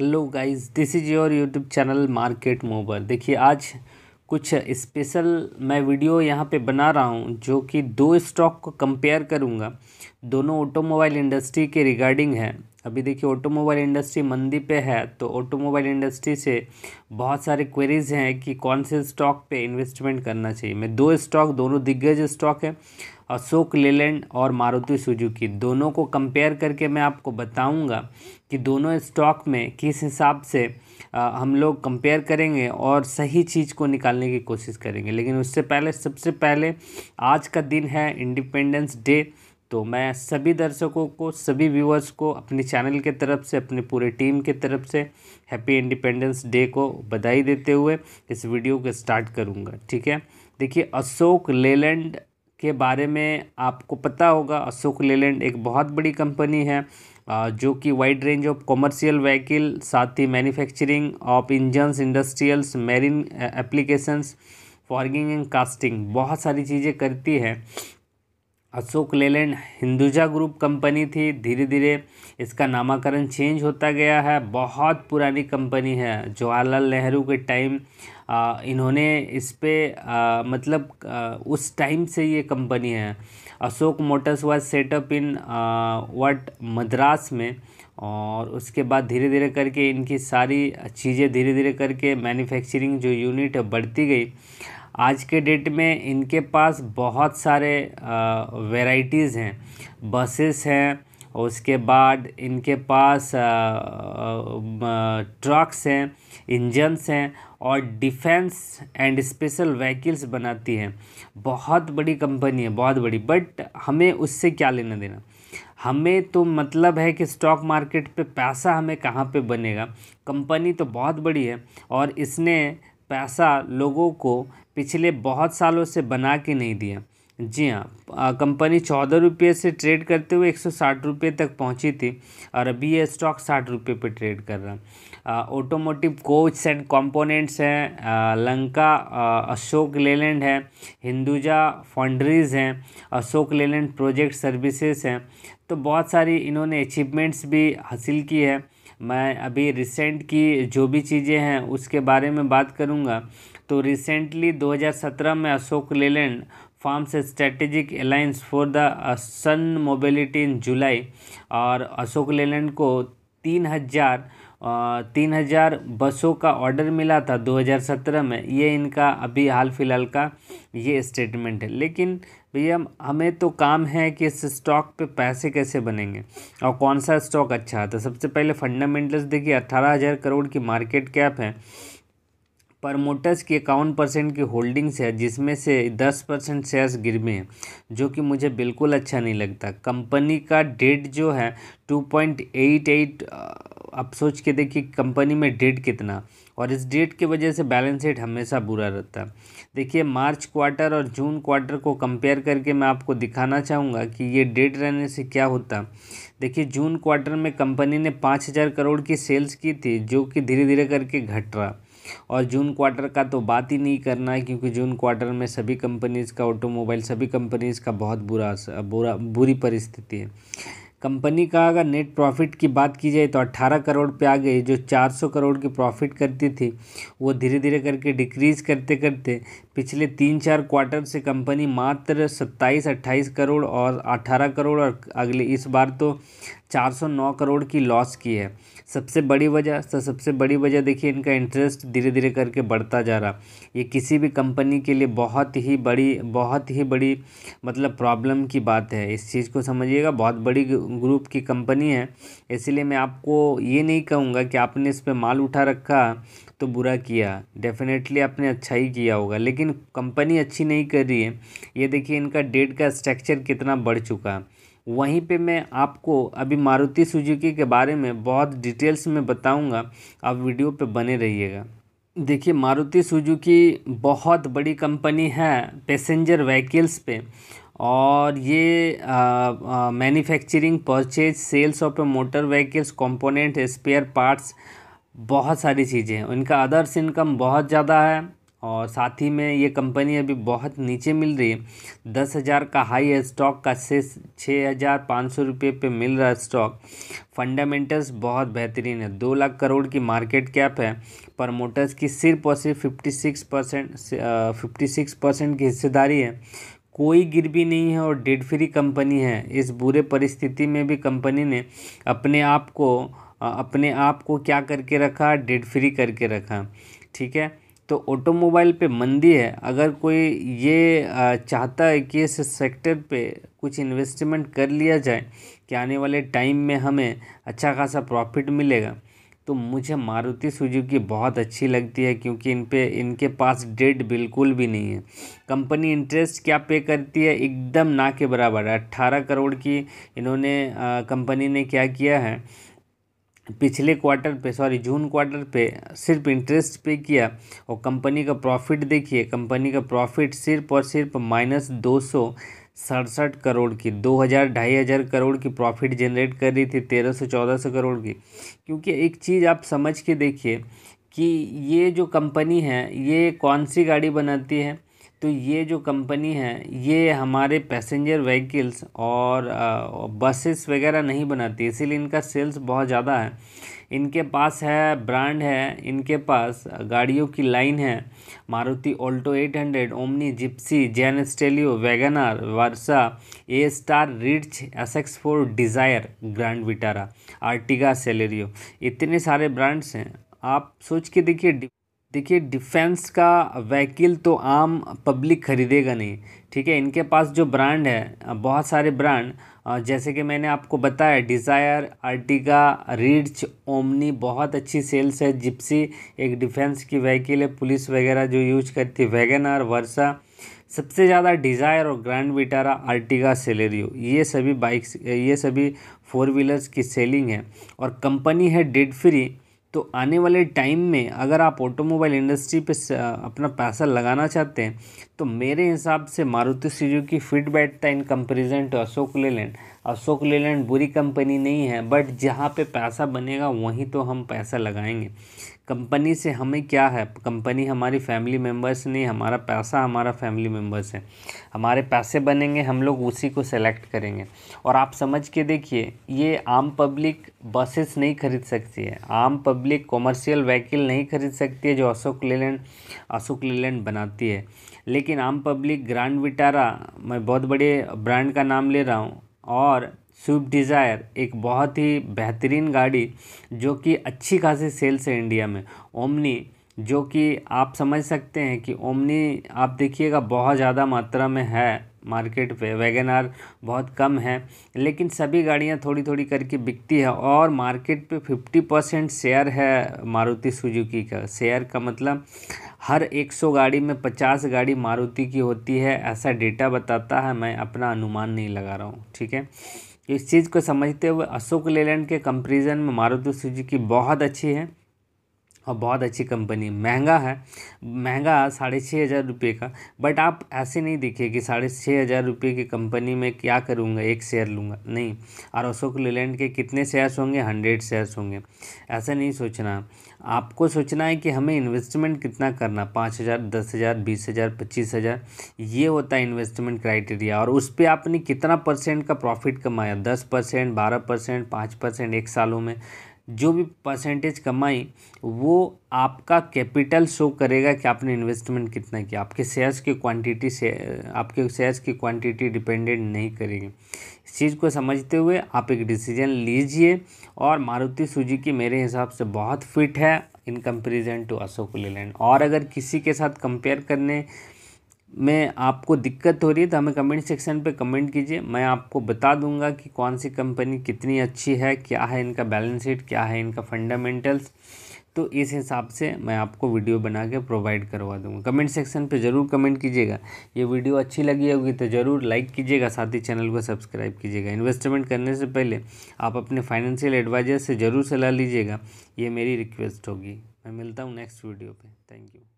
hello guys this is your YouTube channel market mobile देखिए आज कुछ स्पेशल मैं वीडियो यहाँ पे बना रहा हूँ जो कि दो स्टॉक को कंपेयर करूँगा दोनों ऑटोमोबाइल इंडस्ट्री के रिगार्डिंग है अभी देखिए ऑटोमोबाइल इंडस्ट्री मंदी पे है तो ऑटोमोबाइल इंडस्ट्री से बहुत सारे क्वेरीज हैं कि कौन से स्टॉक पे इन्वेस्टमेंट करना चाहिए मैं दो स्टॉक दोनों दिग्गज स्टॉक है अशोक लेलैंड और मारुति सुजुकी दोनों को कंपेयर करके मैं आपको बताऊंगा कि दोनों स्टॉक में किस हिसाब से हम लोग कंपेयर करेंगे और सही चीज़ को निकालने की कोशिश करेंगे लेकिन उससे पहले सबसे पहले आज का दिन है इंडिपेंडेंस डे तो मैं सभी दर्शकों को सभी व्यूअर्स को अपने चैनल के तरफ से अपने पूरे टीम के तरफ से हैप्पी इंडिपेंडेंस डे को बधाई देते हुए इस वीडियो को स्टार्ट करूँगा ठीक है देखिए अशोक लेलैंड के बारे में आपको पता होगा अशोक लेलैंड एक बहुत बड़ी कंपनी है जो कि wide range of commercial vehicle साथ ही manufacturing of engines industrials marine applications forging and casting बहुत सारी चीज़ें करती है Ashok Leyland Hinduja group company थी धीरे धीरे इसका नामाकरण चेंज होता गया है बहुत पुरानी कंपनी है जवाहरलाल नेहरू के टाइम इन्होंने इस पर मतलब आ, उस टाइम से ये कंपनी है Ashok motors was set up in वट मद्रास में और उसके बाद धीरे धीरे करके इनकी सारी चीज़ें धीरे धीरे करके मैन्युफैक्चरिंग जो यूनिट है बढ़ती गई आज के डेट में इनके पास बहुत सारे वेराइटीज़ हैं बसेस हैं उसके बाद इनके पास ट्रक्स हैं इंजन्स हैं और डिफेंस एंड स्पेशल व्हीकल्स बनाती हैं बहुत बड़ी कंपनी है बहुत बड़ी बट हमें उससे क्या लेना देना हमें तो मतलब है कि स्टॉक मार्केट पे पैसा हमें कहाँ पे बनेगा कंपनी तो बहुत बड़ी है और इसने पैसा लोगों को पिछले बहुत सालों से बना के नहीं दिया जी हाँ कंपनी चौदह रुपये से ट्रेड करते हुए एक सौ साठ रुपये तक पहुंची थी और अभी ये स्टॉक साठ रुपये पर ट्रेड कर रहा ऑटोमोटिव कोच एंड कंपोनेंट्स हैं लंका अशोक लेलैंड है हिंदुजा फंड्रीज हैं अशोक लेलैंड प्रोजेक्ट सर्विसेज हैं तो बहुत सारी इन्होंने अचीवमेंट्स भी हासिल की है मैं अभी रिसेंट की जो भी चीज़ें हैं उसके बारे में बात करूँगा तो रिसेंटली 2017 में Ashok Leyland forms strategic alliance for the Sun Mobility in July और अशोक लेलैंड को तीन हज़ार तीन हज़ार बसों का ऑर्डर मिला था 2017 में ये इनका अभी हाल फिलहाल का ये स्टेटमेंट है लेकिन भैया हमें तो काम है कि इस स्टॉक पे पैसे कैसे बनेंगे और कौन सा स्टॉक अच्छा आता तो सबसे पहले फंडामेंटल्स देखिए अट्ठारह हज़ार करोड़ की मार्केट कैप है प्रमोटर्स की इक्यावन परसेंट की होल्डिंग्स है जिसमें से दस परसेंट शेयर्स गए हैं जो कि मुझे बिल्कुल अच्छा नहीं लगता कंपनी का डेट जो है टू पॉइंट एट एट आप सोच के देखिए कंपनी में डेट कितना और इस डेट की वजह से बैलेंस शीट हमेशा बुरा रहता है देखिए मार्च क्वार्टर और जून क्वार्टर को कंपेयर करके मैं आपको दिखाना चाहूँगा कि ये डेट रहने से क्या होता देखिए जून क्वार्टर में कंपनी ने पाँच हज़ार करोड़ की सेल्स की थी जो कि धीरे धीरे करके घट रहा और जून क्वार्टर का तो बात ही नहीं करना है क्योंकि जून क्वार्टर में सभी कंपनीज़ का ऑटोमोबाइल सभी कंपनीज़ का बहुत बुरा बुरा बुरी परिस्थिति है कंपनी का अगर नेट प्रॉफिट की बात की जाए तो 18 करोड़ पे आ गई जो 400 करोड़ की प्रॉफिट करती थी वो धीरे धीरे करके डिक्रीज़ करते करते पिछले तीन चार क्वार्टर से कंपनी मात्र 27 28 करोड़ और 18 करोड़ और अगले इस बार तो 409 करोड़ की लॉस की है सबसे बड़ी वजह तो सबसे बड़ी वजह देखिए इनका इंटरेस्ट धीरे धीरे करके बढ़ता जा रहा ये किसी भी कंपनी के लिए बहुत ही बड़ी बहुत ही बड़ी मतलब प्रॉब्लम की बात है इस चीज़ को समझिएगा बहुत बड़ी ग्रुप की कंपनी है इसीलिए मैं आपको ये नहीं कहूँगा कि आपने इस पर माल उठा रखा तो बुरा किया डेफिनेटली आपने अच्छा ही किया होगा लेकिन कंपनी अच्छी नहीं कर रही है ये देखिए इनका डेट का स्ट्रक्चर कितना बढ़ चुका है वहीं पे मैं आपको अभी मारुति सुजुकी के बारे में बहुत डिटेल्स में बताऊंगा आप वीडियो पे बने रहिएगा देखिए मारुति सुजुकी बहुत बड़ी कंपनी है पैसेंजर व्हीकल्स पे और ये manufacturing purchase sales of motor vehicles component spare parts बहुत सारी चीज़ें हैं उनका अदर्स इनकम बहुत ज़्यादा है और साथ ही में ये कंपनी अभी बहुत नीचे मिल रही है दस हज़ार का हाई स्टॉक का से छः हज़ार पाँच सौ रुपये पे मिल रहा है स्टॉक फंडामेंटल्स बहुत बेहतरीन है दो लाख करोड़ की मार्केट कैप है प्रमोटर्स की सिर्फ और सिर्फ fifty six percent fifty six percent की हिस्सेदारी है कोई गिरवी नहीं है और डेड फ्री कंपनी है इस बुरे परिस्थिति में भी कंपनी ने अपने आप को अपने आप को क्या करके रखा डेड फ्री करके रखा ठीक है तो ऑटोमोबाइल पे मंदी है अगर कोई ये चाहता है कि इस सेक्टर पे कुछ इन्वेस्टमेंट कर लिया जाए कि आने वाले टाइम में हमें अच्छा खासा प्रॉफिट मिलेगा तो मुझे मारुति सुजुकी बहुत अच्छी लगती है क्योंकि इन पे इनके पास डेट बिल्कुल भी नहीं है कंपनी इंटरेस्ट क्या पे करती है एकदम ना के बराबर है अट्ठारह करोड़ की इन्होंने कंपनी ने क्या किया है पिछले क्वार्टर पे सॉरी जून क्वार्टर पे सिर्फ इंटरेस्ट पे किया और कंपनी का प्रॉफिट देखिए कंपनी का प्रॉफिट सिर्फ और सिर्फ माइनस दो सौ सड़सठ करोड़ की दो हज़ार ढाई हज़ार करोड़ की प्रॉफिट जनरेट कर रही थी तेरह सौ चौदह सौ करोड़ की क्योंकि एक चीज़ आप समझ के देखिए कि ये जो कंपनी है ये कौन सी गाड़ी बनाती है तो ये जो कंपनी है ये हमारे पैसेंजर व्हीकल्स और बसेस वगैरह नहीं बनाती इसीलिए इनका सेल्स बहुत ज़्यादा है इनके पास है ब्रांड है इनके पास गाड़ियों की लाइन है Maruti Alto 800 Omni Gypsy Zen Estilo Wagon R Versa A Star Ritz S X four Dzire Grand Vitara Ertiga Celerio इतने सारे ब्रांड्स हैं आप सोच के देखिए देखिए डिफेंस का वहीकिल तो आम पब्लिक ख़रीदेगा नहीं ठीक है इनके पास जो ब्रांड है बहुत सारे ब्रांड जैसे कि मैंने आपको बताया डिज़ायर आर्टिका रिड्च ओमनी बहुत अच्छी सेल्स है जिप्सी एक डिफेंस की वहीकिल है पुलिस वगैरह जो यूज करती है आर वर्षा सबसे ज़्यादा डिज़ायर और ग्रैंड विटारा आर्टिगा सेलेरियो ये सभी बाइक्स ये सभी फोर व्हीलर्स की सेलिंग है और कंपनी है डेड फ्री तो आने वाले टाइम में अगर आप ऑटोमोबाइल इंडस्ट्री पे अपना पैसा लगाना चाहते हैं तो मेरे हिसाब से मारुति की फिट बैठता है in comparison to Ashok Leyland Ashok Leyland बुरी कंपनी नहीं है बट जहाँ पे पैसा बनेगा वहीं तो हम पैसा लगाएंगे कंपनी से हमें क्या है कंपनी हमारी फैमिली मेम्बर्स नहीं हमारा पैसा हमारा फैमिली मेम्बर्स है हमारे पैसे बनेंगे हम लोग उसी को सेलेक्ट करेंगे और आप समझ के देखिए ये आम पब्लिक बसेस नहीं खरीद सकती है आम पब्लिक कॉमर्शियल व्हीकल नहीं खरीद सकती है जो अशोक लेलैंड अशोक लेलैंड बनाती है लेकिन आम पब्लिक ग्रांड विटारा मैं बहुत बड़े ब्रांड का नाम ले रहा हूँ और स्विफ्ट डिज़ायर एक बहुत ही बेहतरीन गाड़ी जो कि अच्छी खासी सेल्स है इंडिया में ओमनी जो कि आप समझ सकते हैं कि ओमनी आप देखिएगा बहुत ज़्यादा मात्रा में है मार्केट पे वैगन आर बहुत कम है लेकिन सभी गाड़ियाँ थोड़ी थोड़ी करके बिकती है और मार्केट पे फिफ्टी परसेंट शेयर है मारुति सुजुकी का शेयर का मतलब हर एक सौ गाड़ी में पचास गाड़ी मारुति की होती है ऐसा डेटा बताता है मैं अपना अनुमान नहीं लगा रहा हूँ ठीक है इस चीज़ को समझते हुए अशोक लेलैंड के कंपेरिजन में मारुति सुजुकी बहुत अच्छी है और बहुत अच्छी कंपनी महंगा है महंगा साढ़े छः हज़ार रुपये का बट आप ऐसे नहीं देखिए कि साढ़े छः हज़ार रुपये की कंपनी में क्या करूँगा एक शेयर लूँगा नहीं और अशोक लेलैंड के कितने शेयर्स होंगे हंड्रेड शेयर्स होंगे ऐसा नहीं सोचना आपको सोचना है कि हमें इन्वेस्टमेंट कितना करना पाँच हज़ार दस हज़ार बीस हज़ार पच्चीस हज़ार ये होता है इन्वेस्टमेंट क्राइटेरिया और उस पर आपने कितना परसेंट का प्रॉफिट कमाया दस परसेंट बारह परसेंट पाँच परसेंट एक सालों में जो भी परसेंटेज कमाई वो आपका कैपिटल शो करेगा कि आपने इन्वेस्टमेंट कितना किया आपके शेयर्स की क्वांटिटी से आपके शेयर्स की क्वांटिटी डिपेंडेंट नहीं करेगी इस चीज़ को समझते हुए आप एक डिसीजन लीजिए और मारुति की मेरे हिसाब से बहुत फिट है in comparison to Ashok Leyland और अगर किसी के साथ कंपेयर करने में आपको दिक्कत हो रही है तो हमें कमेंट सेक्शन पे कमेंट कीजिए मैं आपको बता दूंगा कि कौन सी कंपनी कितनी अच्छी है क्या है इनका बैलेंस शीट क्या है इनका फंडामेंटल्स तो इस हिसाब से मैं आपको वीडियो बना के प्रोवाइड करवा दूंगा कमेंट सेक्शन पे ज़रूर कमेंट कीजिएगा ये वीडियो अच्छी लगी होगी तो ज़रूर लाइक कीजिएगा साथ ही चैनल को सब्सक्राइब कीजिएगा इन्वेस्टमेंट करने से पहले आप अपने फाइनेंशियल एडवाइजर से ज़रूर सलाह लीजिएगा ये मेरी रिक्वेस्ट होगी मैं मिलता हूँ नेक्स्ट वीडियो पर थैंक यू